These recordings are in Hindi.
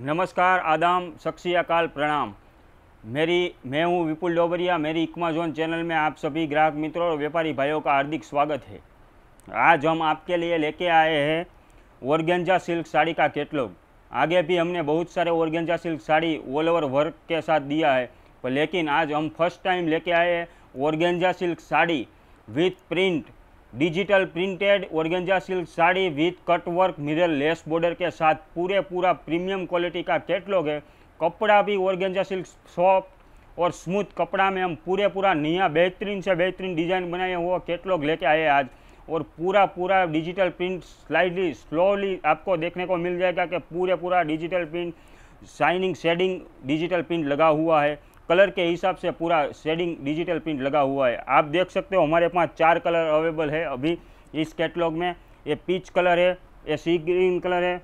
नमस्कार आदाम शख्सी अकाल प्रणाम मेरी मैं हूँ विपुल डोबरिया मेरी इकमा जोन चैनल में आप सभी ग्राहक मित्रों और व्यापारी भाइयों का हार्दिक स्वागत है आज हम आपके लिए लेके आए हैं ओरगेंजा सिल्क साड़ी का कैटलॉग आगे भी हमने बहुत सारे organza silk sari all over work के साथ दिया है पर लेकिन आज हम फर्स्ट टाइम लेके आए हैं organza silk sari with print digital printed organza silk sari with cutwork work mirror lace border के साथ पूरे पूरा प्रीमियम क्वालिटी का कैटलॉग है कपड़ा भी ओरगेंजा सिल्क सॉफ्ट और स्मूथ कपड़ा में हम पूरे पूरा नया बेहतरीन से बेहतरीन डिज़ाइन बनाए हुआ कैटलॉग लेके आए आज और पूरा पूरा डिजिटल प्रिंट स्लाइडली स्लोली आपको देखने को मिल जाएगा कि पूरे पूरा digital print shining shading digital print लगा हुआ है कलर के हिसाब से पूरा शेडिंग डिजिटल प्रिंट लगा हुआ है आप देख सकते हो हमारे पास चार कलर अवेलेबल है अभी इस कैटलॉग में ये पीच कलर है ये सी ग्रीन कलर है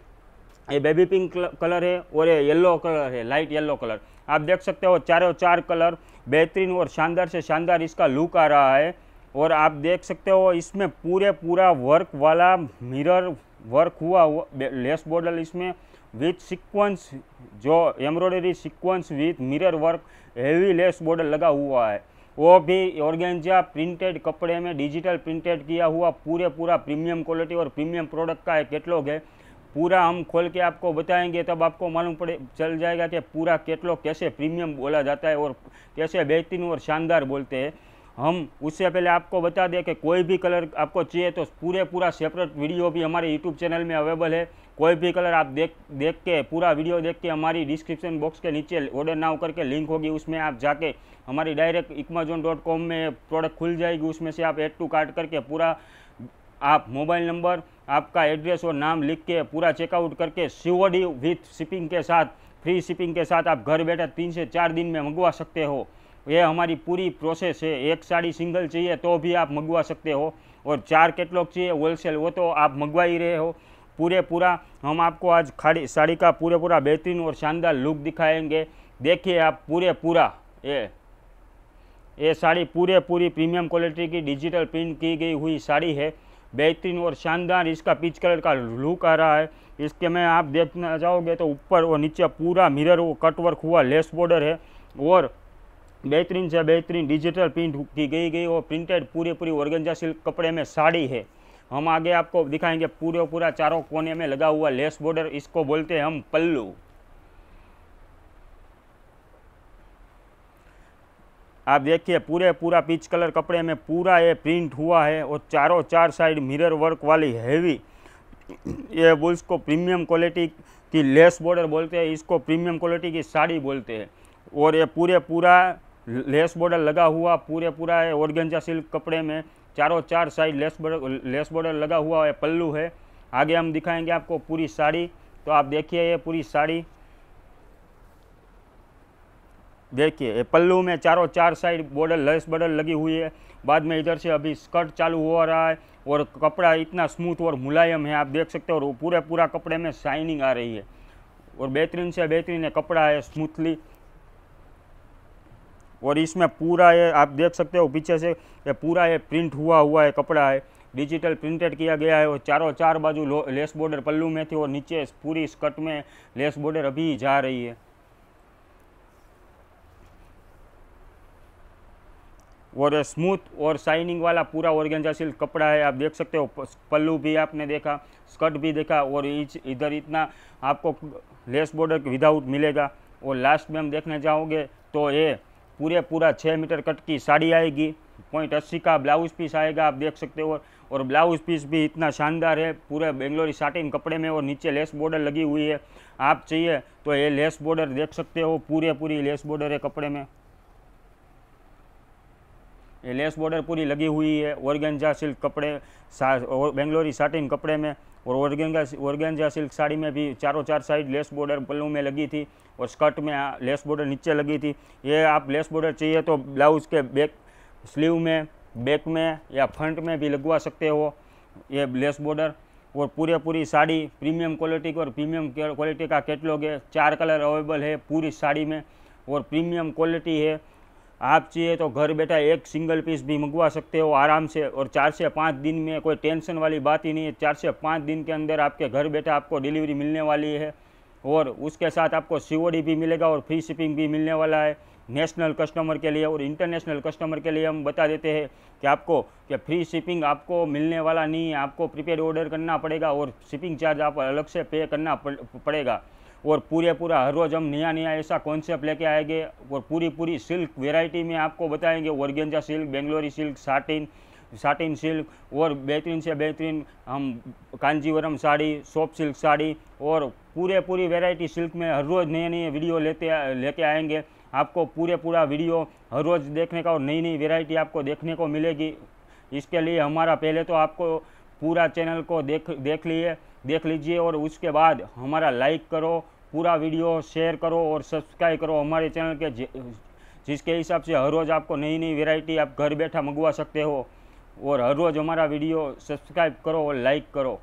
ये बेबी पिंक कलर है और ये येलो कलर है लाइट येलो कलर आप देख सकते हो चारों चार कलर बेहतरीन और शानदार से शानदार इसका लुक आ रहा है और आप देख सकते हो इसमें पूरे पूरा वर्क वाला मिरर वर्क हुआ हुआ लेस बॉर्डर इसमें विथ सिक्वेंस जो embroidery sequence with mirror work heavy lace border लगा हुआ है वो भी ऑर्गेंजा प्रिंटेड कपड़े में डिजिटल प्रिंटेड किया हुआ पूरे पूरा प्रीमियम क्वालिटी और प्रीमियम प्रोडक्ट का एक कैटलॉग है पूरा हम खोल के आपको बताएंगे तब आपको मालूम पड़े चल जाएगा कि पूरा कैटलॉग कैसे प्रीमियम बोला जाता है और कैसे बेहतरीन और शानदार बोलते हैं हम उससे पहले आपको बता दें कि कोई भी कलर आपको चाहिए तो पूरे पूरा सेपरेट वीडियो भी हमारे यूट्यूब चैनल में अवेलेबल है कोई भी कलर आप देख देख के पूरा वीडियो देख के हमारी डिस्क्रिप्शन बॉक्स के नीचे ऑर्डर नाउ करके लिंक होगी उसमें आप जाके हमारी डायरेक्ट इकमाजोन डॉट कॉम में प्रोडक्ट खुल जाएगी उसमें से आप एड टू कार्ट करके पूरा आप मोबाइल नंबर आपका एड्रेस और नाम लिख के पूरा चेकआउट करके सीओडी विथ शिपिंग के साथ फ्री शिपिंग के साथ आप घर बैठे तीन से चार दिन में मंगवा सकते हो ये हमारी पूरी प्रोसेस है एक साड़ी सिंगल चाहिए तो भी आप मंगवा सकते हो और चार कैटलॉग चाहिए होलसेल वो तो आप मंगवा ही रहे हो पूरे पूरा हम आपको आज खाड़ी साड़ी का पूरे पूरा बेहतरीन और शानदार लुक दिखाएंगे देखिए आप पूरे पूरा ये ये साड़ी पूरे पूरी प्रीमियम क्वालिटी की डिजिटल प्रिंट की गई हुई साड़ी है बेहतरीन और शानदार इसका पिच कलर का लुक आ रहा है इसके में आप देखना चाहोगे तो ऊपर और नीचे पूरा मिरर वो कटवर्क हुआ लेस बॉर्डर है और बेहतरीन से बेहतरीन डिजिटल प्रिंट की गई गई और प्रिंटेड पूरे पूरी ऑर्गेंजा सिल्क कपड़े में साड़ी है हम आगे आपको दिखाएंगे पूरे पूरा चारों कोने में लगा हुआ लेस बॉर्डर इसको बोलते हैं हम पल्लू आप देखिए पूरे पूरा पीच कलर कपड़े में पूरा ये प्रिंट हुआ है और चारों चार साइड मिरर वर्क वाली हैवी ये बुल्स को प्रीमियम क्वालिटी की लेस बॉर्डर बोलते हैं इसको प्रीमियम क्वालिटी की साड़ी बोलते हैं और ये पूरे पूरा लेस बॉर्डर लगा हुआ पूरे पूरा है ऑर्गेंजा सिल्क कपड़े में चारों चार side lace border lace border लगा हुआ है पल्लू है आगे हम दिखाएंगे आपको पूरी साड़ी तो आप देखिए ये पूरी साड़ी देखिए ये पल्लू में चारों चार साइड बॉर्डर लेस बॉर्डर लगी हुई है बाद में इधर से अभी स्कर्ट चालू हो रहा है और कपड़ा इतना स्मूथ और मुलायम है आप देख सकते हो और पूरे पूरा कपड़े में शाइनिंग आ रही है और बेहतरीन से बेहतरीन है कपड़ा है स्मूथली और इसमें पूरा ये आप देख सकते हो पीछे से ये पूरा ये प्रिंट हुआ हुआ है कपड़ा है डिजिटल प्रिंटेड किया गया है और चारों चार बाजू लेस बॉर्डर पल्लू में थी और नीचे पूरी स्कर्ट में लेस बॉर्डर अभी जा रही है और स्मूथ और शाइनिंग वाला पूरा ऑर्गेंजा सिल्क कपड़ा है आप देख सकते हो पल्लू भी आपने देखा स्कर्ट भी देखा और इधर इतना आपको लेस बॉर्डर विदाउट मिलेगा और लास्ट में हम देखने जाओगे तो ये पूरे पूरा छः मीटर कट की साड़ी आएगी पॉइंट अस्सी का ब्लाउज पीस आएगा आप देख सकते हो और ब्लाउज पीस भी इतना शानदार है पूरे बेंगलोरी साटिन कपड़े में और नीचे लेस बॉर्डर लगी हुई है आप चाहिए तो ये लेस बॉर्डर देख सकते हो पूरे पूरी लेस बॉर्डर है कपड़े में ये लेस बॉर्डर पूरी लगी हुई है ऑर्गेंजा सिल्क कपड़े बेंगलोरी साटिन कपड़े में और ऑर्गेंजा ऑर्गेंजा सिल्क साड़ी में भी चारों चार साइड लेस बॉर्डर पल्लू में लगी थी और स्कर्ट में लेस बॉर्डर नीचे लगी थी ये आप लेस बॉर्डर चाहिए तो ब्लाउज़ के बैक स्लीव में बैक में या फ्रंट में भी लगवा सकते हो ये लेस बॉर्डर और पूरे पूरी साड़ी प्रीमियम क्वालिटी और प्रीमियम क्वालिटी का कैटलॉग है चार कलर अवेलेबल है पूरी साड़ी में और प्रीमियम क्वालिटी है आप चाहिए तो घर बैठा एक सिंगल पीस भी मंगवा सकते हो आराम से और चार से पाँच दिन में कोई टेंशन वाली बात ही नहीं है चार से पाँच दिन के अंदर आपके घर बैठा आपको डिलीवरी मिलने वाली है और उसके साथ आपको सीओडी भी मिलेगा और फ्री शिपिंग भी मिलने वाला है नेशनल कस्टमर के लिए और इंटरनेशनल कस्टमर के लिए हम बता देते हैं कि आपको कि फ्री शिपिंग आपको मिलने वाला नहीं है आपको प्रीपेड ऑर्डर करना पड़ेगा और शिपिंग चार्ज आप अलग से पे करना पड़ेगा और पूरे पूरा हर रोज़ हम नया नया ऐसा कॉन्सेप्ट लेके आएंगे और पूरी पूरी सिल्क वेराइटी में आपको बताएंगे organza silk Bangalori silk satin satin silk और बेहतरीन से बेहतरीन हम कांजीवरम साड़ी सॉप सिल्क साड़ी और पूरे पूरी वेराइटी सिल्क में हर रोज़ नए नए वीडियो लेते लेके आएंगे आपको पूरे पूरा वीडियो हर रोज़ देखने का और नई नई वेराइटी आपको देखने को मिलेगी इसके लिए हमारा पहले तो आपको पूरा चैनल को देख देख लिए देख लीजिए और उसके बाद हमारा लाइक करो पूरा वीडियो शेयर करो और सब्सक्राइब करो हमारे चैनल के जिसके हिसाब से हर रोज़ आपको नई नई वेराइटी आप घर बैठा मंगवा सकते हो और हर रोज़ हमारा वीडियो सब्सक्राइब करो और लाइक करो